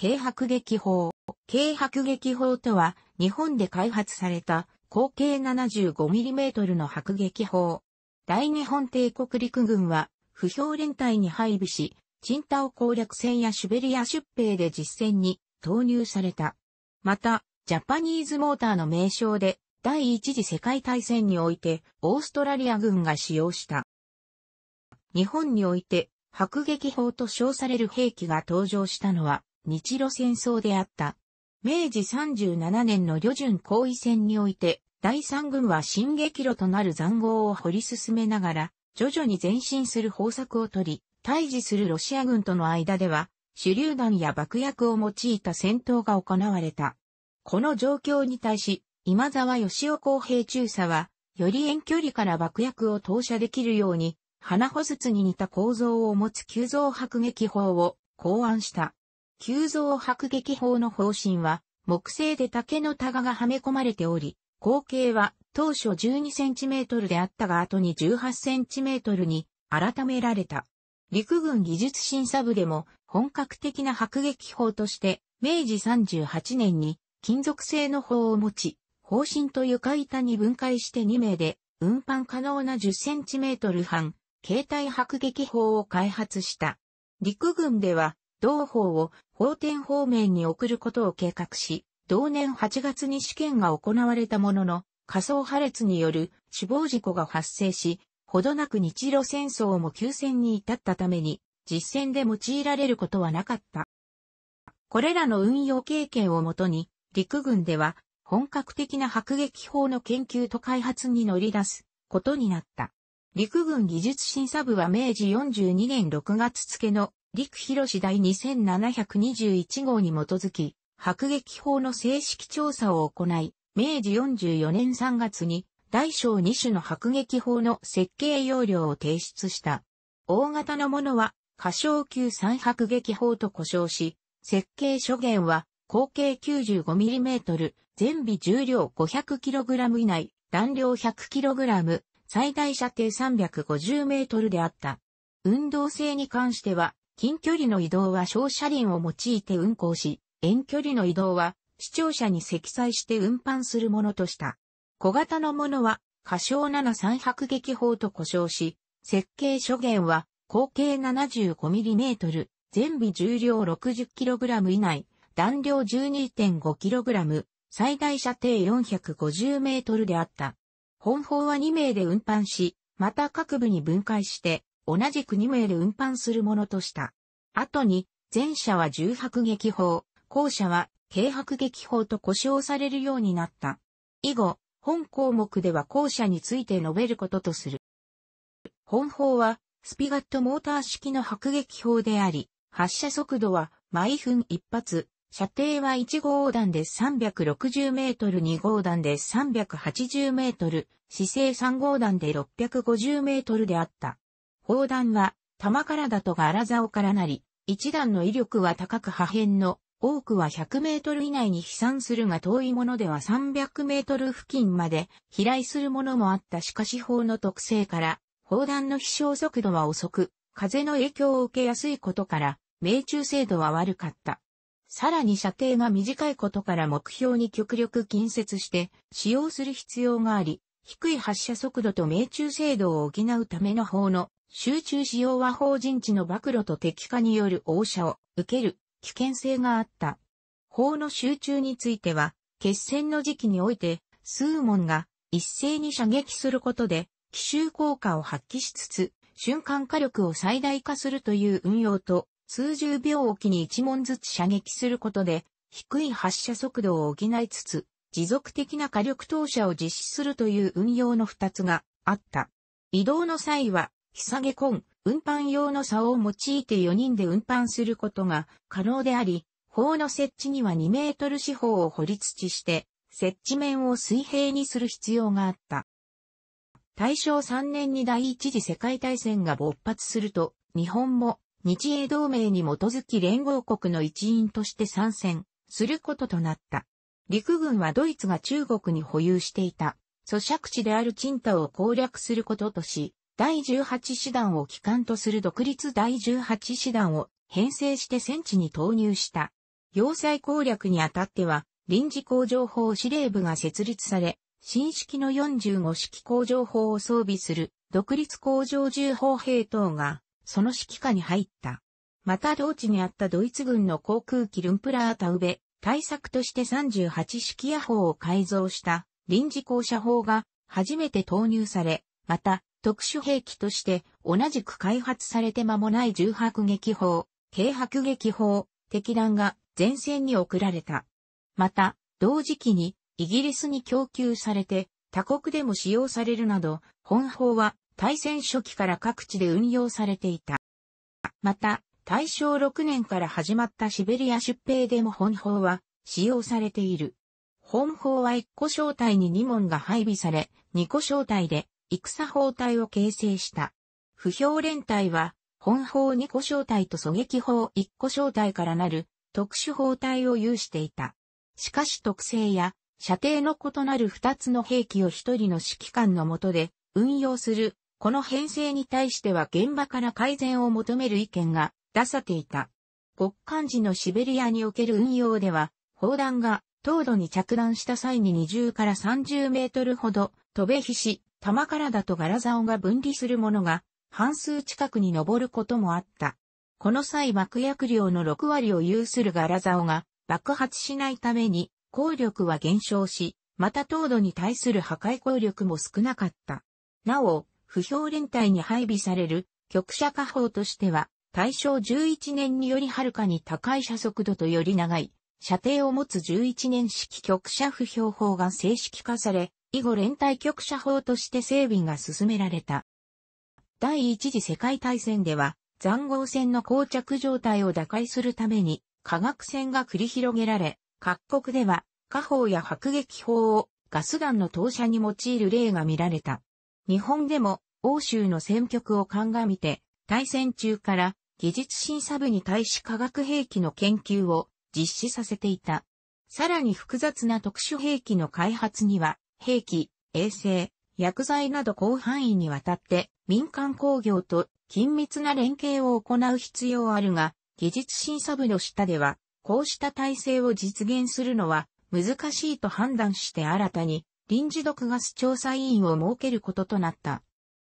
軽迫撃砲。軽迫撃砲とは、日本で開発された、口径 75mm の迫撃砲。大日本帝国陸軍は、不評連隊に配備し、チンタオ攻略戦やシベリア出兵で実戦に投入された。また、ジャパニーズモーターの名称で、第一次世界大戦において、オーストラリア軍が使用した。日本において、迫撃砲と称される兵器が登場したのは、日露戦争であった。明治37年の旅順行為戦において、第三軍は進撃路となる残壕を掘り進めながら、徐々に前進する方策を取り、対峙するロシア軍との間では、手榴弾や爆薬を用いた戦闘が行われた。この状況に対し、今沢義雄公平中佐は、より遠距離から爆薬を投射できるように、花穂筒に似た構造を持つ急増迫撃砲を考案した。急増迫撃砲の方針は、木製で竹のタガがはめ込まれており、口径は当初 12cm であったが後に 18cm に改められた。陸軍技術審査部でも本格的な迫撃砲として明治38年に金属製の砲を持ち、砲身と床板に分解して2名で運搬可能な 10cm 半、携帯迫撃砲を開発した。陸軍では同法を法典方面に送ることを計画し、同年8月に試験が行われたものの、仮想破裂による死亡事故が発生し、ほどなく日露戦争も休戦に至ったために、実戦で用いられることはなかった。これらの運用経験をもとに、陸軍では本格的な迫撃砲の研究と開発に乗り出すことになった。陸軍技術審査部は明治42年6月付の陸広第2721号に基づき、迫撃法の正式調査を行い、明治44年3月に大小2種の迫撃法の設計要領を提出した。大型のものは、過小級三迫撃法と呼称し、設計諸元は、口径 95mm、全備重量 500kg 以内、弾量 100kg、最大射程 350m であった。運動性に関しては、近距離の移動は照射輪を用いて運行し、遠距離の移動は視聴者に積載して運搬するものとした。小型のものは、仮称73迫撃砲と呼称し、設計諸元は、口径 75mm、全部重量 60kg 以内、弾量 12.5kg、最大射程 450m であった。本砲は2名で運搬し、また各部に分解して、同じく名で運搬するものとした。後に、前者は重迫撃砲、後者は軽迫撃砲と呼称されるようになった。以後、本項目では後者について述べることとする。本砲は、スピガットモーター式の迫撃砲であり、発射速度は毎分一発、射程は1号弾で360メートル、2号弾で380メートル、姿勢3号弾で650メートルであった。砲弾は、玉からだとが荒竿からなり、一段の威力は高く破片の多くは100メートル以内に飛散するが遠いものでは300メートル付近まで飛来するものもあったしかし砲の特性から、砲弾の飛翔速度は遅く、風の影響を受けやすいことから、命中精度は悪かった。さらに射程が短いことから目標に極力近接して使用する必要があり、低い発射速度と命中精度を補うための砲の集中使用は法人地の暴露と敵化による応射を受ける危険性があった。法の集中については、決戦の時期において、数門が一斉に射撃することで、奇襲効果を発揮しつつ、瞬間火力を最大化するという運用と、数十秒おきに一問ずつ射撃することで、低い発射速度を補いつつ、持続的な火力投射を実施するという運用の二つがあった。移動の際はひさげコン、運搬用の竿を用いて4人で運搬することが可能であり、砲の設置には2メートル四方を掘り土して、設置面を水平にする必要があった。大正3年に第一次世界大戦が勃発すると、日本も日英同盟に基づき連合国の一員として参戦することとなった。陸軍はドイツが中国に保有していた、咀嚼地である青島を攻略することとし、第18師団を機関とする独立第18師団を編成して戦地に投入した。要塞攻略にあたっては、臨時工場法司令部が設立され、新式の45式工場法を装備する独立工場銃砲兵等が、その指揮下に入った。また同地にあったドイツ軍の航空機ルンプラータウベ、対策として38式野砲を改造した臨時校舎砲が初めて投入され、また特殊兵器として同じく開発されて間もない重迫撃砲、軽迫撃砲、敵弾が前線に送られた。また、同時期にイギリスに供給されて他国でも使用されるなど、本砲は対戦初期から各地で運用されていた。また、大正6年から始まったシベリア出兵でも本砲は使用されている。本砲は1個小隊に2門が配備され、2個小隊で戦砲隊を形成した。不評連隊は、本砲2個小隊と狙撃砲1個小隊からなる特殊砲隊を有していた。しかし特性や射程の異なる2つの兵器を1人の指揮官の下で運用する、この編成に対しては現場から改善を求める意見が出されていた。極寒時のシベリアにおける運用では、砲弾が、凍土に着弾した際に20から30メートルほど飛べ火し、玉体と柄竿が分離するものが半数近くに上ることもあった。この際爆薬量の6割を有する柄竿が爆発しないために効力は減少し、また糖度に対する破壊効力も少なかった。なお、不評連帯に配備される局射火砲としては、大正11年によりはるかに高い射速度とより長い射程を持つ11年式局射不評砲が正式化され、以後連帯局者法として整備が進められた。第一次世界大戦では、残壕戦の膠着状態を打開するために、化学戦が繰り広げられ、各国では、火砲や迫撃砲をガス弾の投射に用いる例が見られた。日本でも、欧州の戦局を鑑みて、大戦中から技術審査部に対し化学兵器の研究を実施させていた。さらに複雑な特殊兵器の開発には兵器、衛星、薬剤など広範囲にわたって民間工業と緊密な連携を行う必要あるが、技術審査部の下では、こうした体制を実現するのは難しいと判断して新たに臨時毒ガス調査委員を設けることとなった。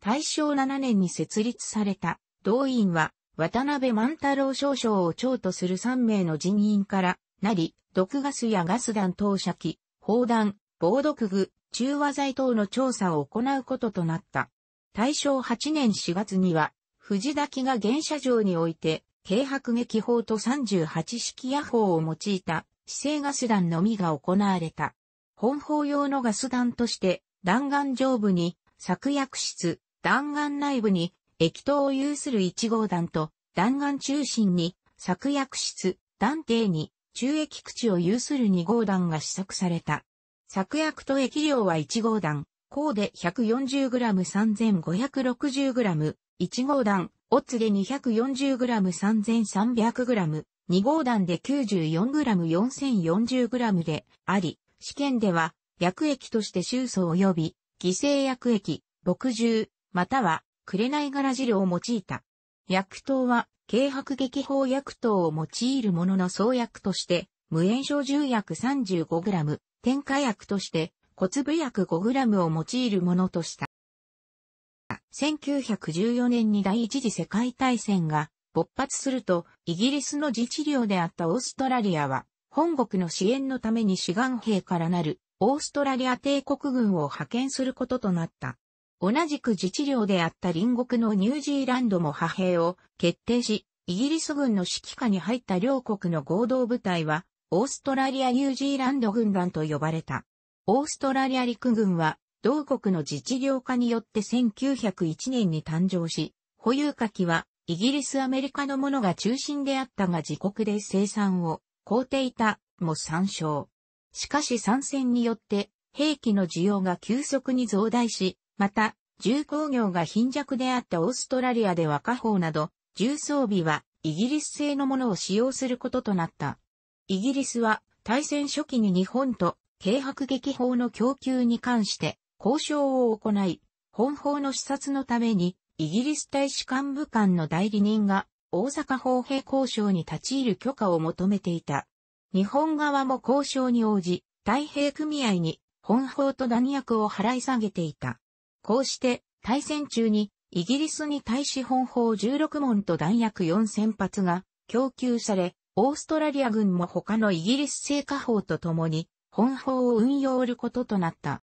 大正7年に設立された同委員は渡辺万太郎少将を長とする3名の人員からなり、毒ガスやガス弾投射器、砲弾、防毒具、中和剤等の調査を行うこととなった。大正8年4月には、藤滝が原車場において、軽迫撃砲と38式野砲を用いた、姿勢ガス弾のみが行われた。本砲用のガス弾として、弾丸上部に、作薬室、弾丸内部に、液糖を有する1号弾と、弾丸中心に、作薬室、弾底に、中液口を有する2号弾が試作された。作薬と液量は1号弾、高で 140g3560g、1号弾、オッツで 240g3300g、2号弾で 94g4040g であり、試験では薬液として収素及び犠牲薬液、墨汁、またはれない柄汁を用いた。薬刀は軽薄撃法薬刀を用いるものの創薬として無炎症重薬 35g、添加薬として小粒薬 5g を用いるものとした。1914年に第一次世界大戦が勃発すると、イギリスの自治領であったオーストラリアは、本国の支援のために志願兵からなるオーストラリア帝国軍を派遣することとなった。同じく自治領であった隣国のニュージーランドも派兵を決定し、イギリス軍の指揮下に入った両国の合同部隊はオーストラリア・ニュージーランド軍団と呼ばれた。オーストラリア陸軍は、同国の自治領化によって1901年に誕生し、保有火器は、イギリス・アメリカのものが中心であったが自国で生産を買ういたも参照。しかし参戦によって兵器の需要が急速に増大し、また重工業が貧弱であったオーストラリアでは火など重装備はイギリス製のものを使用することとなった。イギリスは大戦初期に日本と軽迫撃砲の供給に関して交渉を行い、本法の視察のためにイギリス大使館部官の代理人が大阪砲兵交渉に立ち入る許可を求めていた。日本側も交渉に応じ、太平組合に本法と弾薬を払い下げていた。こうして大戦中にイギリスに対し本法16門と弾薬4000発が供給され、オーストラリア軍も他のイギリス製火砲と共に本砲を運用ることとなった。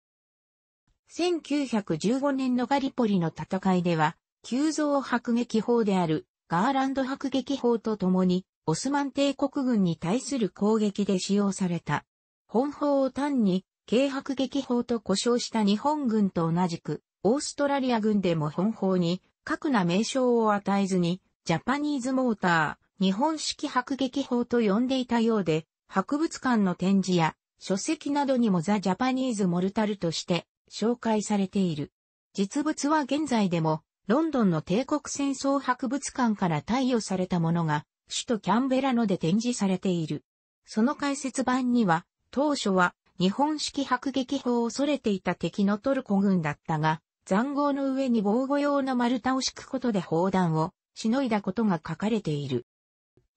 1915年のガリポリの戦いでは、急増迫撃砲であるガーランド迫撃砲と共に、オスマン帝国軍に対する攻撃で使用された。本砲を単に軽迫撃砲と呼称した日本軍と同じく、オーストラリア軍でも本砲に、核な名称を与えずに、ジャパニーズモーター、日本式迫撃砲と呼んでいたようで、博物館の展示や書籍などにもザ・ジャパニーズ・モルタルとして紹介されている。実物は現在でもロンドンの帝国戦争博物館から貸与されたものが首都キャンベラので展示されている。その解説版には当初は日本式迫撃砲を恐れていた敵のトルコ軍だったが、残壕の上に防護用の丸太を敷くことで砲弾をしのいだことが書かれている。